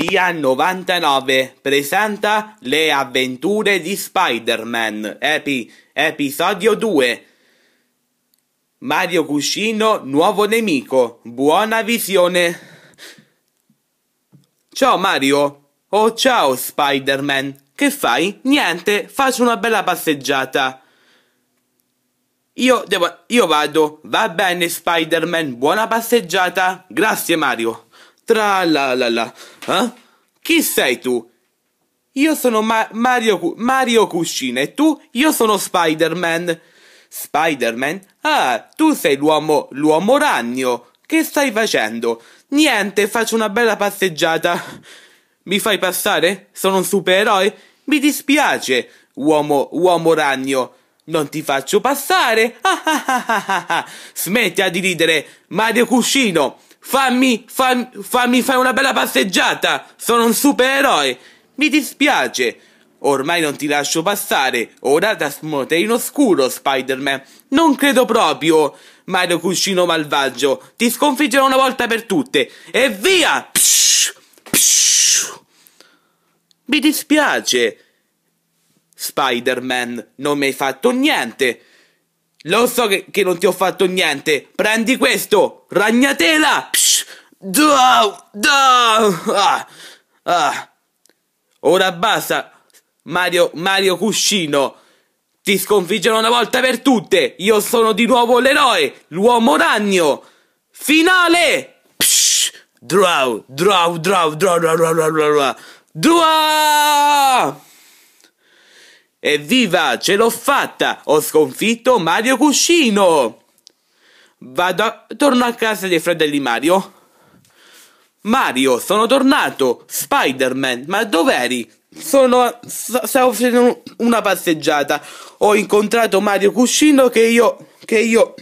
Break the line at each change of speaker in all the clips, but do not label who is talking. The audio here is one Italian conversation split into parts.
Galattia 99 presenta Le avventure di Spider-Man, epi- episodio 2. Mario Cuscino, nuovo nemico, buona visione. Ciao Mario. Oh ciao Spider-Man. Che fai? Niente, faccio una bella passeggiata. Io devo... io vado. Va bene Spider-Man, buona passeggiata. Grazie Mario. Tra la la la. Eh? Chi sei tu? Io sono Ma Mario, Mario Cuscina e tu? Io sono Spider-Man. Spider-Man? Ah, tu sei l'uomo, l'uomo ragno. Che stai facendo? Niente, faccio una bella passeggiata. Mi fai passare? Sono un supereroe? Mi dispiace, uomo, uomo ragno. Non ti faccio passare. Ah, ah, ah, Smettila di ridere, Mario Cuscino. Fammi, fammi, fammi fare una bella passeggiata! Sono un supereroe! Mi dispiace! Ormai non ti lascio passare, ora trasmuta in oscuro, Spider-Man. Non credo proprio, Mario Cuscino malvagio. Ti sconfiggerò una volta per tutte. E via! Psh, psh. Mi dispiace. Spider-Man, non mi hai fatto niente. Lo so che, che non ti ho fatto niente. Prendi questo, ragnatela! Psh, da, da, ah, ah. Ora basta, Mario, Mario Cuscino. Ti sconfiggerò una volta per tutte. Io sono di nuovo l'eroe, l'uomo ragno. Finale! Psh, draw, draw, draw, draw, draw, draw, draw, draw. draw! Evviva, ce l'ho fatta! Ho sconfitto Mario Cuscino! Vado a... torno a casa dei fratelli Mario. Mario, sono tornato! Spider-Man, ma dov'eri? Sono... stavo facendo una passeggiata. Ho incontrato Mario Cuscino che io... che io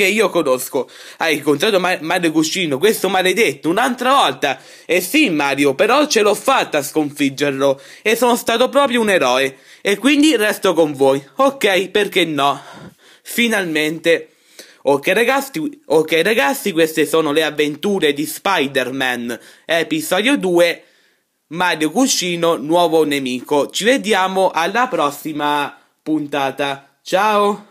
che io conosco. Hai incontrato Mar- Mario Cuscino, questo maledetto, un'altra volta. E eh sì, Mario, però ce l'ho fatta a sconfiggerlo. E sono stato proprio un eroe. E quindi resto con voi. Ok, perché no? Finalmente. Ok ragazzi, ok ragazzi, queste sono le avventure di Spider-Man, episodio 2, Mario Cuscino, nuovo nemico. Ci vediamo alla prossima puntata. Ciao!